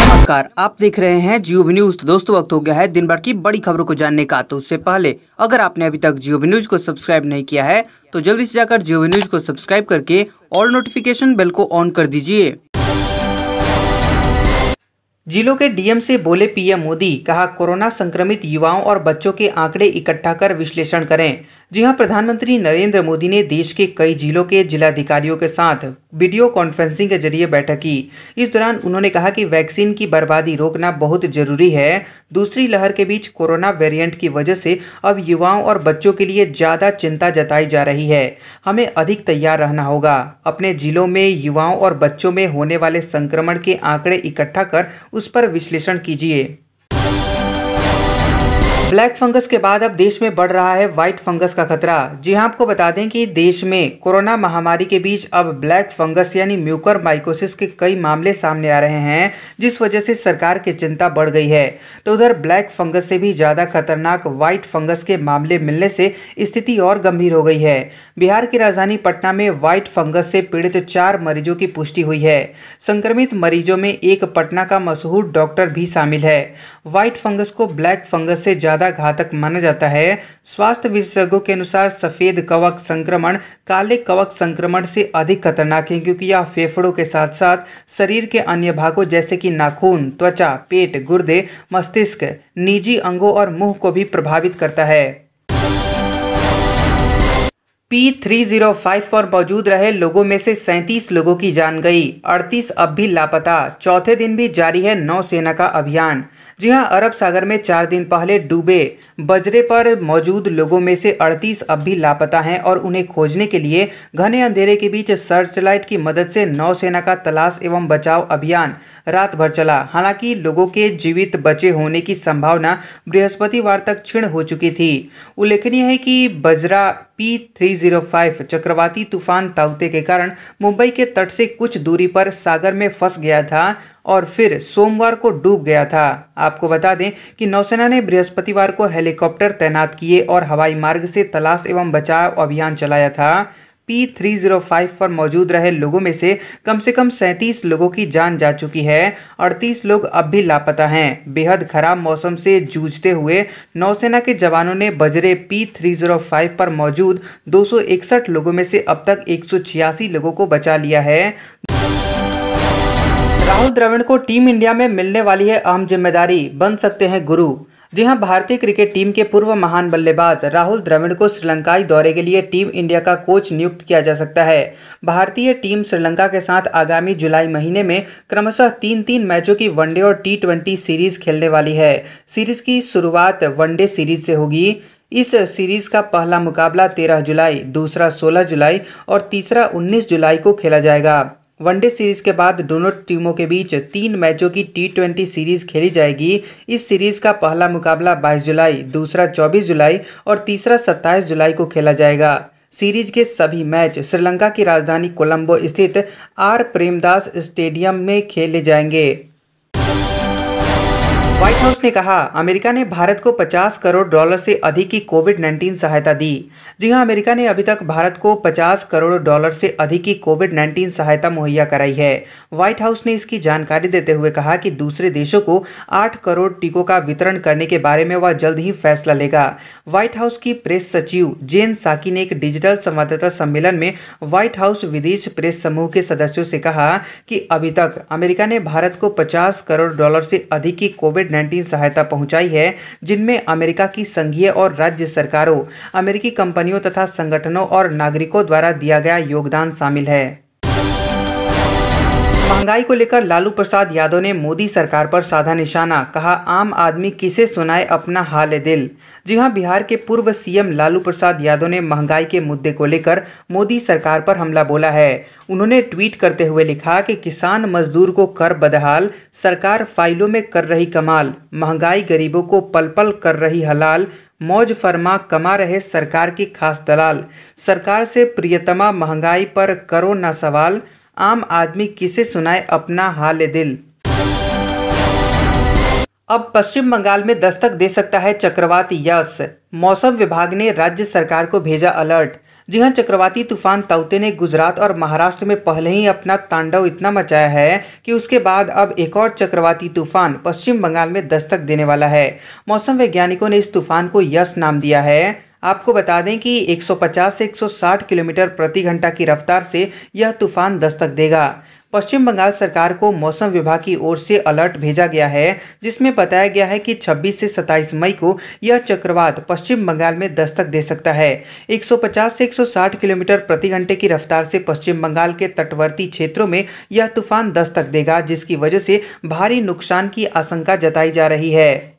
नमस्कार आप देख रहे हैं जियो न्यूज तो दोस्तों वक्त हो गया है दिन भर की बड़ी खबरों को जानने का तो उससे पहले अगर आपने अभी तक जियो न्यूज को सब्सक्राइब नहीं किया है तो जल्दी से जाकर जियो न्यूज को सब्सक्राइब करके ऑल नोटिफिकेशन बेल को ऑन कर दीजिए जिलों के डीएम से बोले पीएम मोदी कहा कोरोना संक्रमित युवाओं और बच्चों के आंकड़े इकट्ठा कर विश्लेषण करें जी हाँ प्रधानमंत्री नरेंद्र मोदी ने देश के कई जिलों के जिलाधिकारियों के साथ वीडियो कॉन्फ्रेंसिंग के जरिए बैठक की इस दौरान उन्होंने कहा कि वैक्सीन की बर्बादी रोकना बहुत जरूरी है दूसरी लहर के बीच कोरोना वेरिएंट की वजह से अब युवाओं और बच्चों के लिए ज़्यादा चिंता जताई जा रही है हमें अधिक तैयार रहना होगा अपने जिलों में युवाओं और बच्चों में होने वाले संक्रमण के आंकड़े इकट्ठा कर उस पर विश्लेषण कीजिए ब्लैक फंगस के बाद अब देश में बढ़ रहा है व्हाइट फंगस का खतरा जी हाँ आपको बता दें कि देश में कोरोना महामारी के बीच अब ब्लैक फंगस यानी म्यूकर माइकोसिस के कई मामले सामने आ रहे हैं जिस वजह से सरकार की चिंता बढ़ गई है तो उधर ब्लैक फंगस से भी ज़्यादा खतरनाक व्हाइट फंगस के मामले मिलने से स्थिति और गंभीर हो गई है बिहार की राजधानी पटना में व्हाइट फंगस से पीड़ित चार मरीजों की पुष्टि हुई है संक्रमित मरीजों में एक पटना का मशहूर डॉक्टर भी शामिल है व्हाइट फंगस को ब्लैक फंगस से ज़्यादा ज़्यादा घातक माना जाता है स्वास्थ्य विशेषज्ञों के अनुसार सफ़ेद कवक संक्रमण काले कवक संक्रमण से अधिक खतरनाक है क्योंकि यह फेफड़ों के साथ साथ शरीर के अन्य भागों जैसे कि नाखून त्वचा पेट गुर्दे मस्तिष्क निजी अंगों और मुंह को भी प्रभावित करता है पी थ्री जीरो फाइव पर मौजूद रहे लोगों में से सैंतीस लोगों की जान गई अड़तीस अब भी लापता चौथे दिन भी जारी है नौसेना का अभियान जी हाँ अरब सागर में चार दिन पहले डूबे बजरे पर मौजूद लोगों में से अड़तीस अब भी लापता हैं और उन्हें खोजने के लिए घने अंधेरे के बीच सर्चलाइट की मदद से नौसेना का तलाश एवं बचाव अभियान रात भर चला हालांकि लोगों के जीवित बचे होने की संभावना बृहस्पतिवार तक क्षीण हो चुकी थी उल्लेखनीय है कि बजरा पी फाइव oh चक्रवाती तूफान ताउते के कारण मुंबई के तट से कुछ दूरी पर सागर में फंस गया था और फिर सोमवार को डूब गया था आपको बता दें कि नौसेना ने बृहस्पतिवार को हेलीकॉप्टर तैनात किए और हवाई मार्ग से तलाश एवं बचाव अभियान चलाया था पी थ्री जीरो फाइव पर मौजूद रहे लोगों में से कम से कम सैंतीस लोगों की जान जा चुकी है अड़तीस लोग अब भी लापता हैं बेहद खराब मौसम से जूझते हुए नौसेना के जवानों ने बजरे पी थ्री जीरो फाइव पर मौजूद दो सौ इकसठ लोगों में से अब तक एक सौ छियासी लोगों को बचा लिया है राहुल द्रविड़ को टीम इंडिया में मिलने वाली है अहम जिम्मेदारी बन सकते हैं गुरु जी हां भारतीय क्रिकेट टीम के पूर्व महान बल्लेबाज राहुल द्रविड़ को श्रीलंकाई दौरे के लिए टीम इंडिया का कोच नियुक्त किया जा सकता है भारतीय टीम श्रीलंका के साथ आगामी जुलाई महीने में क्रमशः तीन तीन मैचों की वनडे और टी ट्वेंटी सीरीज खेलने वाली है सीरीज की शुरुआत वनडे सीरीज से होगी इस सीरीज का पहला मुकाबला 13 जुलाई दूसरा 16 जुलाई और तीसरा 19 जुलाई को खेला जाएगा वनडे सीरीज के बाद दोनों टीमों के बीच तीन मैचों की टी ट्वेंटी सीरीज खेली जाएगी इस सीरीज का पहला मुकाबला 22 जुलाई दूसरा 24 जुलाई और तीसरा 27 जुलाई को खेला जाएगा सीरीज के सभी मैच श्रीलंका की राजधानी कोलंबो स्थित आर प्रेमदास स्टेडियम में खेले जाएंगे व्हाइट हाउस ने कहा अमेरिका ने भारत को 50 करोड़ डॉलर से अधिक की कोविड 19 सहायता दी जी हां अमेरिका ने अभी तक भारत को 50 करोड़ डॉलर से अधिक की कोविड 19 सहायता मुहैया कराई है व्हाइट हाउस ने इसकी जानकारी देते हुए कहा कि दूसरे देशों को 8 करोड़ टीकों का वितरण करने के बारे में वह जल्द ही फैसला लेगा व्हाइट हाउस की प्रेस सचिव जेन साकी ने एक डिजिटल संवाददाता सम्मेलन में व्हाइट हाउस विदेश प्रेस समूह के सदस्यों से कहा कि अभी तक अमेरिका ने भारत को पचास करोड़ डॉलर से अधिक की कोविड कोविड 19 सहायता पहुंचाई है जिनमें अमेरिका की संघीय और राज्य सरकारों अमेरिकी कंपनियों तथा संगठनों और नागरिकों द्वारा दिया गया योगदान शामिल है महंगाई को लेकर लालू प्रसाद यादव ने मोदी सरकार पर साधा निशाना कहा आम आदमी किसे सुनाए अपना हाल दिल जी हां बिहार के पूर्व सीएम लालू प्रसाद यादव ने महंगाई के मुद्दे को लेकर मोदी सरकार पर हमला बोला है उन्होंने ट्वीट करते हुए लिखा कि किसान मजदूर को कर बदहाल सरकार फाइलों में कर रही कमाल महंगाई गरीबों को पल पल कर रही हलाल मौज फरमा कमा रहे सरकार की खास दलाल सरकार से प्रियतमा महंगाई पर करो ना सवाल आम आदमी किसे सुनाए अपना हाल दिल अब पश्चिम बंगाल में दस्तक दे सकता है चक्रवाती यस मौसम विभाग ने राज्य सरकार को भेजा अलर्ट जी हाँ चक्रवाती तूफान ताउते ने गुजरात और महाराष्ट्र में पहले ही अपना तांडव इतना मचाया है कि उसके बाद अब एक और चक्रवाती तूफान पश्चिम बंगाल में दस्तक देने वाला है मौसम वैज्ञानिकों ने इस तूफान को यश नाम दिया है आपको बता दें कि 150 से 160 किलोमीटर प्रति घंटा की रफ्तार से यह तूफान दस्तक देगा पश्चिम बंगाल सरकार को मौसम विभाग की ओर से अलर्ट भेजा गया है जिसमें बताया गया है कि 26 से 27 मई को यह चक्रवात पश्चिम बंगाल में दस्तक दे सकता है 150 से 160 किलोमीटर प्रति घंटे की रफ्तार से पश्चिम बंगाल के तटवर्ती क्षेत्रों में यह तूफान दस्तक देगा जिसकी वजह से भारी नुकसान की आशंका जताई जा रही है